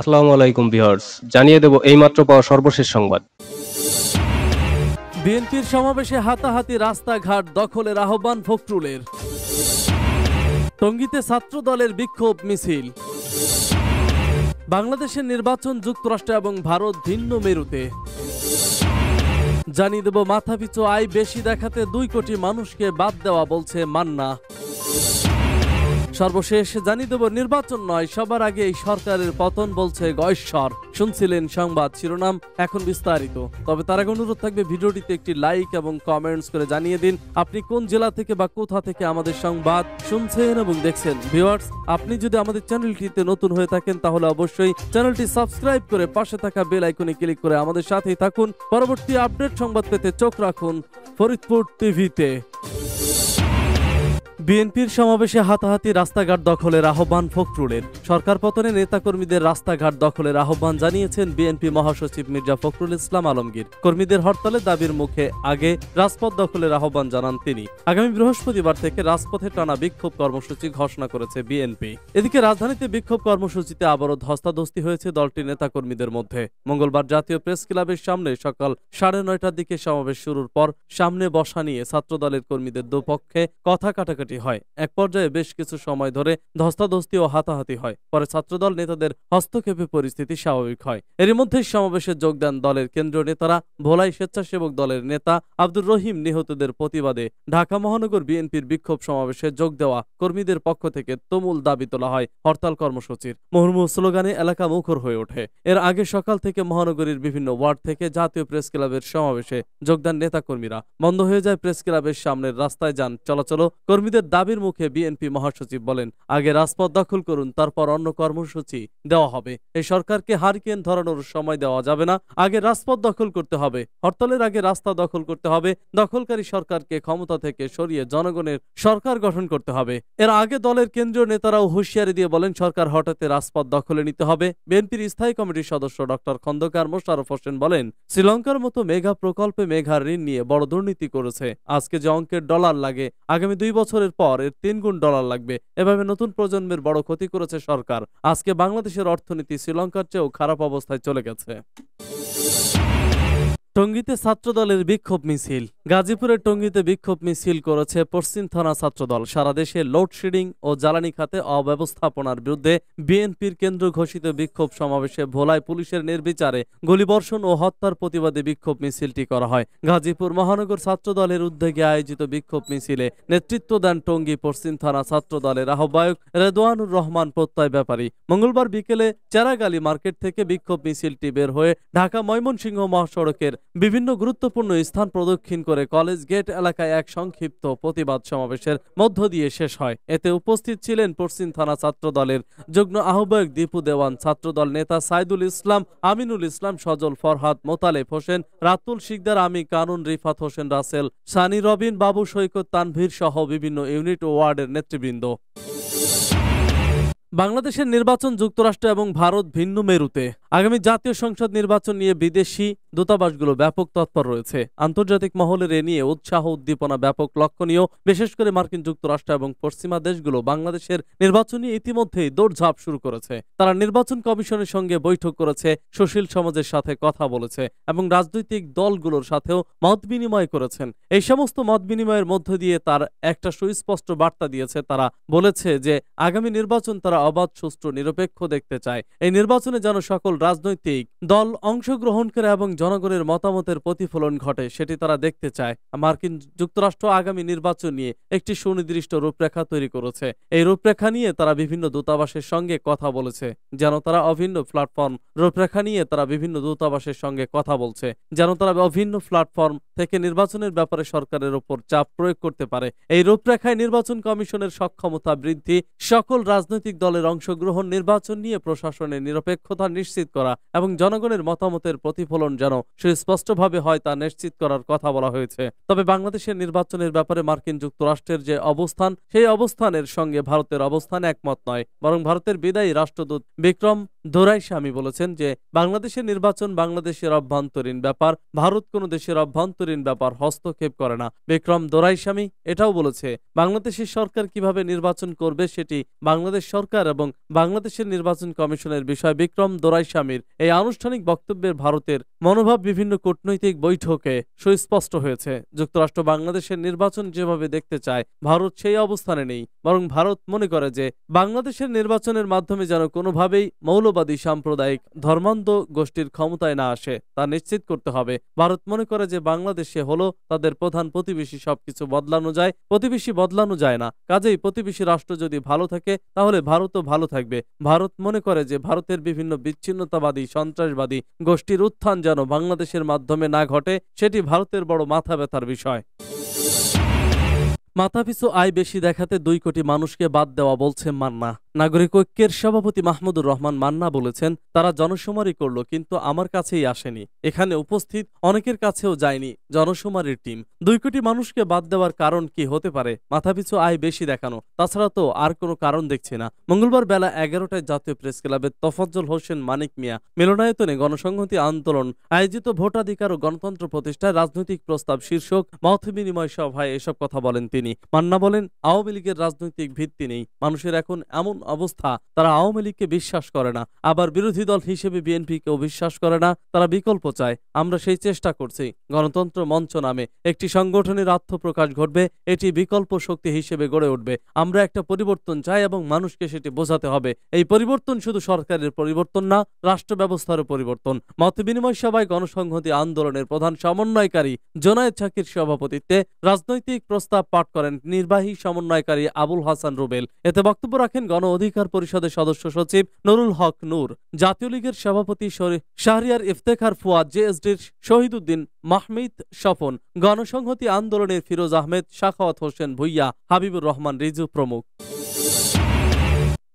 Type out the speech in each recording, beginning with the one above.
আসসালামু আলাইকুম ভিউয়ার্স জানিয়ে দেব এইমাত্র পাওয়া সর্বশেষ সংবাদ বিএনপির সমাবেশে হাতাহাতি রাস্তাঘাট দখলের আহ্বান ফখরুলের ছাত্র দলের বিক্ষোভ মিছিল বাংলাদেশের নির্বাচন যুক্তরাষ্ট্র এবং ভারত ভিন্ন মেরুতে জানিয়ে দেব মাথাপিছু আয় বেশি দেখাতে দুই কোটি মানুষকে বাদ দেওয়া বলছে মান্না সর্বশেষ জানিয়ে দেব নির্বাচন নয় সবার আগে এই সরকারের পতন বলছে গয়েশ্বর শুনছিলেন সংবাদ শিরোনাম এখন বিস্তারিত তবে তার আগে অনুরোধ থাকবে ভিডিওটিতে একটি লাইক এবং কমেন্টস করে জানিয়ে দিন আপনি কোন জেলা থেকে বা কোথা থেকে আমাদের সংবাদ শুনছেন এবং দেখছেন ভিউয়ার্স আপনি যদি আমাদের চ্যানেলটিতে নতুন হয়ে থাকেন তাহলে অবশ্যই চ্যানেলটি সাবস্ক্রাইব করে পাশে থাকা বেল আইকনে ক্লিক করে আমাদের সাথেই থাকুন পরবর্তী আপডেট সংবাদ পেতে চোখ রাখুন ফরিদপুর টিভিতে বিএনপির সমাবেশে হাতাহাতি রাস্তাঘাট দখলের আহ্বান ফখরুলের সরকার পতনে নেতাকর্মীদের রাস্তাঘাট দখলের আহ্বান জানিয়েছেন বিএনপি মহাসচিব মির্জা ফখরুল ইসলাম আলমগীর কর্মীদের হরতালে দাবির মুখে আগে রাজপথ দখলের আহ্বান জানান তিনি আগামী বৃহস্পতিবার থেকে রাজপথে টানা বিক্ষোভ কর্মসূচি ঘোষণা করেছে বিএনপি এদিকে রাজধানীতে বিক্ষোভ কর্মসূচিতে আবারও ধস্তাধস্তি হয়েছে দলটির নেতাকর্মীদের মধ্যে মঙ্গলবার জাতীয় প্রেস ক্লাবের সামনে সকাল সাড়ে নয়টার দিকে সমাবেশ শুরুর পর সামনে বসা নিয়ে ছাত্রদলের কর্মীদের দুপক্ষে কথা কাটাকাটি বিষয়টি হয় এক পর্যায়ে বেশ কিছু সময় ধরে ধস্তাধস্তি ও হাতাহাতি হয় পরে ছাত্রদল নেতাদের হস্তক্ষেপে পরিস্থিতি স্বাভাবিক হয় এরই মধ্যে সমাবেশে যোগদান দলের কেন্দ্রীয় নেতারা ভোলাই স্বেচ্ছাসেবক দলের নেতা আব্দুর রহিম নিহতদের প্রতিবাদে ঢাকা মহানগর বিএনপির বিক্ষোভ সমাবেশে যোগ দেওয়া কর্মীদের পক্ষ থেকে তুমুল দাবি তোলা হয় হরতাল কর্মসূচির মুহুর্মুহ স্লোগানে এলাকা মুখর হয়ে ওঠে এর আগে সকাল থেকে মহানগরীর বিভিন্ন ওয়ার্ড থেকে জাতীয় প্রেস ক্লাবের সমাবেশে যোগদান নেতা কর্মীরা বন্ধ হয়ে যায় প্রেস ক্লাবের সামনের রাস্তায় যান চলাচল কর্মীদের নিজেদের দাবির মুখে বিএনপি মহাসচিব বলেন আগে রাজপথ দখল করুন তারপর অন্য কর্মসূচি দেওয়া হবে এই সরকারকে হারিকেন ধরানোর সময় দেওয়া যাবে না আগে রাজপথ দখল করতে হবে হরতালের আগে রাস্তা দখল করতে হবে দখলকারী সরকারকে ক্ষমতা থেকে সরিয়ে জনগণের সরকার গঠন করতে হবে এর আগে দলের কেন্দ্রীয় নেতারাও হুঁশিয়ারি দিয়ে বলেন সরকার হঠাৎ রাজপথ দখলে নিতে হবে বিএনপির স্থায়ী কমিটির সদস্য ডক্টর খন্দকার মোশারফ হোসেন বলেন শ্রীলঙ্কার মতো মেঘা প্রকল্পে মেঘার ঋণ নিয়ে বড় দুর্নীতি করেছে আজকে যে অঙ্কের ডলার লাগে আগামী দুই বছরের বছরের পর এর তিন গুণ ডলার লাগবে এভাবে নতুন প্রজন্মের বড় ক্ষতি করেছে সরকার আজকে বাংলাদেশের অর্থনীতি শ্রীলঙ্কার চেয়েও খারাপ অবস্থায় চলে গেছে টঙ্গীতে ছাত্রদলের বিক্ষোভ মিছিল গাজীপুরের টঙ্গীতে বিক্ষোভ মিছিল করেছে পশ্চিম থানা ছাত্রদল সারা দেশে লোডশেডিং ও জ্বালানি খাতে অব্যবস্থাপনার বিরুদ্ধে বিএনপির কেন্দ্র ঘোষিত বিক্ষোভ সমাবেশে ভোলায় পুলিশের নির্বিচারে গুলিবর্ষণ ও হত্যার প্রতিবাদে বিক্ষোভ মিছিলটি করা হয় গাজীপুর মহানগর ছাত্রদলের উদ্যোগে আয়োজিত বিক্ষোভ মিছিলে নেতৃত্ব দেন টঙ্গী পশ্চিম থানা ছাত্রদলের আহ্বায়ক রেদওয়ানুর রহমান প্রত্যয় ব্যাপারী মঙ্গলবার বিকেলে চেরাগালি মার্কেট থেকে বিক্ষোভ মিছিলটি বের হয়ে ঢাকা ময়মনসিংহ মহাসড়কের বিভিন্ন গুরুত্বপূর্ণ স্থান প্রদক্ষিণ করে কলেজ গেট এলাকায় এক সংক্ষিপ্ত প্রতিবাদ সমাবেশের মধ্য দিয়ে শেষ হয় এতে উপস্থিত ছিলেন পশ্চিম থানা ছাত্র দলের যুগ্ম আহ্বায়ক দীপু দেওয়ান ছাত্র দল নেতা সাইদুল ইসলাম আমিনুল ইসলাম সজল ফরহাদ মোতালেফ হোসেন রাতুল শিকদার আমি কানুন রিফাত হোসেন রাসেল সানি রবিন বাবু সৈকত তানভীর সহ বিভিন্ন ইউনিট ও ওয়ার্ডের নেতৃবৃন্দ বাংলাদেশের নির্বাচন যুক্তরাষ্ট্র এবং ভারত ভিন্ন মেরুতে আগামী জাতীয় সংসদ নির্বাচন নিয়ে বিদেশি দূতাবাসগুলো ব্যাপক তৎপর রয়েছে আন্তর্জাতিক মহলের এ নিয়ে উৎসাহ উদ্দীপনা ব্যাপক লক্ষণীয় বিশেষ করে মার্কিন যুক্তরাষ্ট্র এবং পশ্চিমা দেশগুলো বাংলাদেশের নির্বাচনী ইতিমধ্যেই দৌড়ঝাঁপ শুরু করেছে তারা নির্বাচন কমিশনের সঙ্গে বৈঠক করেছে সুশীল সমাজের সাথে কথা বলেছে এবং রাজনৈতিক দলগুলোর সাথেও মত বিনিময় করেছেন এই সমস্ত মত বিনিময়ের মধ্য দিয়ে তার একটা সুস্পষ্ট বার্তা দিয়েছে তারা বলেছে যে আগামী নির্বাচন তারা অবাধ সুষ্ঠু নিরপেক্ষ দেখতে চায় এই নির্বাচনে যেন সকল রাজনৈতিক দল অংশগ্রহণ করে এবং জনগণের মতামতের প্রতিফলন ঘটে সেটি তারা দেখতে চায় মার্কিন যুক্তরাষ্ট্র আগামী নির্বাচন নিয়ে একটি সুনির্দিষ্ট রূপরেখা তৈরি করেছে এই রূপরেখা নিয়ে তারা বিভিন্ন দূতাবাসের সঙ্গে কথা বলেছে যেন তারা অভিন্ন প্ল্যাটফর্ম রূপরেখা নিয়ে তারা বিভিন্ন দূতাবাসের সঙ্গে কথা বলছে যেন তারা অভিন্ন প্ল্যাটফর্ম থেকে নির্বাচনের ব্যাপারে সরকারের ওপর চাপ প্রয়োগ করতে পারে এই রূপরেখায় নির্বাচন কমিশনের সক্ষমতা বৃদ্ধি সকল রাজনৈতিক দলের অংশগ্রহণ নির্বাচন নিয়ে প্রশাসনের নিরপেক্ষতা নিশ্চিত নিশ্চিত করা এবং জনগণের মতামতের প্রতিফলন যেন সুস্পষ্টভাবে হয় তা নিশ্চিত করার কথা বলা হয়েছে তবে বাংলাদেশের নির্বাচনের ব্যাপারে মার্কিন যুক্তরাষ্ট্রের যে অবস্থান সেই অবস্থানের সঙ্গে ভারতের অবস্থান একমত নয় বরং ভারতের বিদায়ী রাষ্ট্রদূত বিক্রম দোরাই স্বামী বলেছেন যে বাংলাদেশের নির্বাচন বাংলাদেশের অভ্যন্তরীণ ব্যাপার ভারত কোনো দেশের অভ্যন্তরীণ ব্যাপার হস্তক্ষেপ করে না বিক্রম দোরাই স্বামী এটাও বলেছে বাংলাদেশের সরকার কিভাবে নির্বাচন করবে সেটি বাংলাদেশ সরকার এবং বাংলাদেশের নির্বাচন কমিশনের বিষয় বিক্রম দোরাই ইসলামীর এই আনুষ্ঠানিক বক্তব্যের ভারতের মনোভাব বিভিন্ন কূটনৈতিক বৈঠকে সুস্পষ্ট হয়েছে যুক্তরাষ্ট্র বাংলাদেশের নির্বাচন যেভাবে দেখতে চায় ভারত সেই অবস্থানে নেই বরং ভারত মনে করে যে বাংলাদেশের নির্বাচনের মাধ্যমে যেন কোনোভাবেই মৌলবাদী সাম্প্রদায়িক ধর্মান্ধ গোষ্ঠীর ক্ষমতায় না আসে তা নিশ্চিত করতে হবে ভারত মনে করে যে বাংলাদেশে হলো তাদের প্রধান প্রতিবেশী সবকিছু বদলানো যায় প্রতিবেশী বদলানো যায় না কাজেই প্রতিবেশী রাষ্ট্র যদি ভালো থাকে তাহলে ভারতও ভালো থাকবে ভারত মনে করে যে ভারতের বিভিন্ন বিচ্ছিন্ন জাতীয়তাবাদী সন্ত্রাসবাদী গোষ্ঠীর উত্থান যেন বাংলাদেশের মাধ্যমে না ঘটে সেটি ভারতের বড় মাথা ব্যথার বিষয় মাথাপিছু আয় বেশি দেখাতে দুই কোটি মানুষকে বাদ দেওয়া বলছে মান্না নাগরিক ঐক্যের সভাপতি মাহমুদুর রহমান মান্না বলেছেন তারা জনশুমারি করল কিন্তু আমার কাছেই আসেনি এখানে উপস্থিত অনেকের কাছেও যায়নি জনশুমারির টিম দুই কোটি মানুষকে বাদ দেওয়ার কারণ কি হতে পারে মাথাপিছু আয় বেশি দেখানো তাছাড়া তো আর কোনো কারণ দেখছি না মঙ্গলবার বেলা এগারোটায় জাতীয় প্রেস ক্লাবের তফজ্জল হোসেন মানিক মিয়া মিলনায়তনে গণসংহতি আন্দোলন আয়োজিত ভোটাধিকার ও গণতন্ত্র প্রতিষ্ঠায় রাজনৈতিক প্রস্তাব শীর্ষক মত বিনিময় সভায় এসব কথা বলেন তিনি মান্না বলেন আওয়ামী লীগের রাজনৈতিক ভিত্তি নেই মানুষের এখন এমন অবস্থা তারা আওয়ামী লীগকে বিশ্বাস করে না আবার বিরোধী দল হিসেবে বিএনপিকেও বিশ্বাস করে না তারা বিকল্প চায় আমরা সেই চেষ্টা করছি গণতন্ত্র মঞ্চ নামে একটি সংগঠনের আত্মপ্রকাশ ঘটবে এটি বিকল্প শক্তি হিসেবে গড়ে উঠবে আমরা একটা পরিবর্তন চাই এবং মানুষকে সেটি বোঝাতে হবে এই পরিবর্তন শুধু সরকারের পরিবর্তন না রাষ্ট্র ব্যবস্থারও পরিবর্তন মত বিনিময় সভায় গণসংহতি আন্দোলনের প্রধান সমন্বয়কারী জোনায়দ শাকির সভাপতিত্বে রাজনৈতিক প্রস্তাব পাঠ করেন নির্বাহী সমন্বয়কারী আবুল হাসান রুবেল এতে বক্তব্য রাখেন গণ অধিকার পরিষদের সদস্য সচিব নুরুল হক নূর জাতীয় লীগের সভাপতি শাহরিয়ার ইফতেখার ফুয়াদ জে এস শহীদ উদ্দিন মাহমিদ স্বপন গণসংহতি আন্দোলনের ফিরোজ আহমেদ শাখাওয়াত হোসেন ভুইয়া হাবিবুর রহমান রিজু প্রমুখ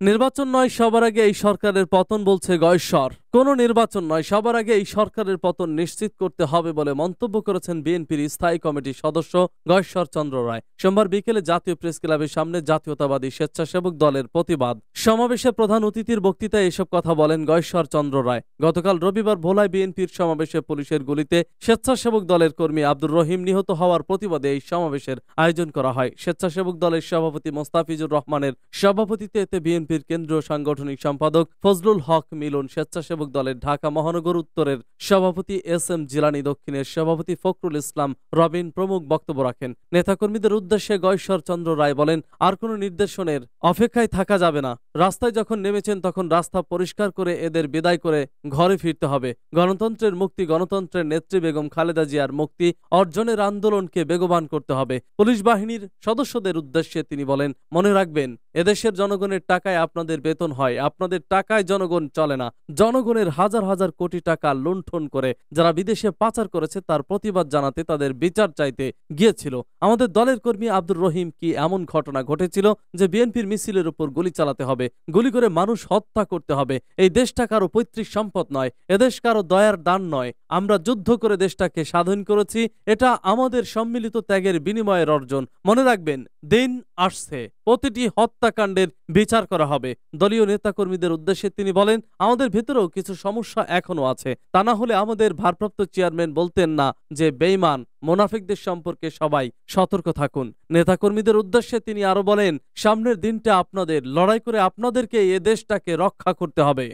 নির্বাচন নয় সবার আগে এই সরকারের পতন বলছে গয়েশ্বর কোন নির্বাচন নয় সবার আগে এই সরকারের পতন নিশ্চিত করতে হবে বলে মন্তব্য করেছেন বিএনপির স্থায়ী কমিটির সদস্য গয়েশ্বর চন্দ্র রায় সোমবার বিকেলে জাতীয় প্রেস ক্লাবের সামনে জাতীয়তাবাদী স্বেচ্ছাসেবক দলের প্রতিবাদ সমাবেশে প্রধান অতিথির বক্তৃতায় এসব কথা বলেন গয়েশ্বর চন্দ্র রায় গতকাল রবিবার ভোলায় বিএনপির সমাবেশে পুলিশের গুলিতে স্বেচ্ছাসেবক দলের কর্মী আব্দুর রহিম নিহত হওয়ার প্রতিবাদে এই সমাবেশের আয়োজন করা হয় স্বেচ্ছাসেবক দলের সভাপতি মোস্তাফিজুর রহমানের সভাপতিত্বে এতে বিএনপি বিএনপির কেন্দ্রীয় সাংগঠনিক সম্পাদক ফজলুল হক মিলন স্বেচ্ছাসেবক দলের ঢাকা মহানগর উত্তরের সভাপতি এস এম জিলানি দক্ষিণের সভাপতি ফখরুল ইসলাম রবিন প্রমুখ বক্তব্য রাখেন নেতাকর্মীদের উদ্দেশ্যে গয়েশ্বর চন্দ্র রায় বলেন আর কোনো নির্দেশনের অপেক্ষায় থাকা যাবে না রাস্তায় যখন নেমেছেন তখন রাস্তা পরিষ্কার করে এদের বিদায় করে ঘরে ফিরতে হবে গণতন্ত্রের মুক্তি গণতন্ত্রের নেত্রী বেগম খালেদা জিয়ার মুক্তি অর্জনের আন্দোলনকে বেগবান করতে হবে পুলিশ বাহিনীর সদস্যদের উদ্দেশ্যে তিনি বলেন মনে রাখবেন এদেশের জনগণের টাকায় আপনাদের বেতন হয় আপনাদের টাকায় জনগণ চলে না জনগণের হাজার হাজার কোটি টাকা লুণ্ঠন করে যারা বিদেশে পাচার করেছে তার প্রতিবাদ জানাতে তাদের বিচার চাইতে গিয়েছিল আমাদের দলের কর্মী আব্দুর রহিম কি এমন ঘটনা ঘটেছিল যে বিএনপির মিছিলের উপর গুলি চালাতে হবে গুলি করে মানুষ হত্যা করতে হবে এই দেশটা কারো পৈতৃক সম্পদ নয় এদেশ কারো দয়ার দান নয় আমরা যুদ্ধ করে দেশটাকে স্বাধীন করেছি এটা আমাদের সম্মিলিত ত্যাগের বিনিময়ের অর্জন মনে রাখবেন দিন আসছে প্রতিটি হত্যাকাণ্ডের বিচার করা হবে দলীয় নেতাকর্মীদের উদ্দেশ্যে তিনি বলেন আমাদের ভেতরেও কিছু সমস্যা এখনো আছে তা না হলে আমাদের ভারপ্রাপ্ত চেয়ারম্যান বলতেন না যে বেইমান মোনাফিকদের সম্পর্কে সবাই সতর্ক থাকুন নেতাকর্মীদের উদ্দেশ্যে তিনি আরো বলেন সামনের দিনটা আপনাদের লড়াই করে আপনাদেরকে এ দেশটাকে রক্ষা করতে হবে